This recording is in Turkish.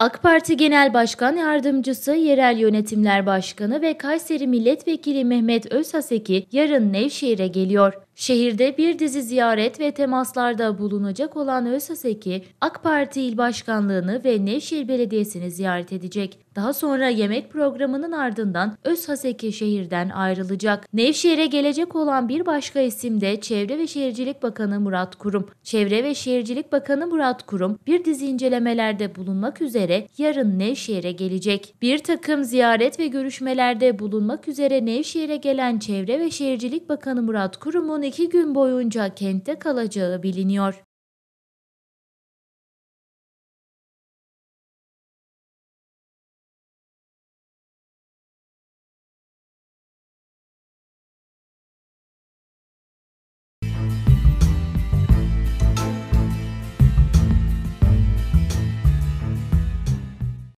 AK Parti Genel Başkan Yardımcısı, Yerel Yönetimler Başkanı ve Kayseri Milletvekili Mehmet Özhaseki yarın Nevşehir'e geliyor. Şehirde bir dizi ziyaret ve temaslarda bulunacak olan Özsaseki, AK Parti İl Başkanlığı'nı ve Nevşehir Belediyesi'ni ziyaret edecek. Daha sonra yemek programının ardından Özhaseki şehirden ayrılacak. Nevşehir'e gelecek olan bir başka isim de Çevre ve Şehircilik Bakanı Murat Kurum. Çevre ve Şehircilik Bakanı Murat Kurum bir dizi incelemelerde bulunmak üzere yarın Nevşehir'e gelecek. Bir takım ziyaret ve görüşmelerde bulunmak üzere Nevşehir'e gelen Çevre ve Şehircilik Bakanı Murat Kurum'un iki gün boyunca kentte kalacağı biliniyor.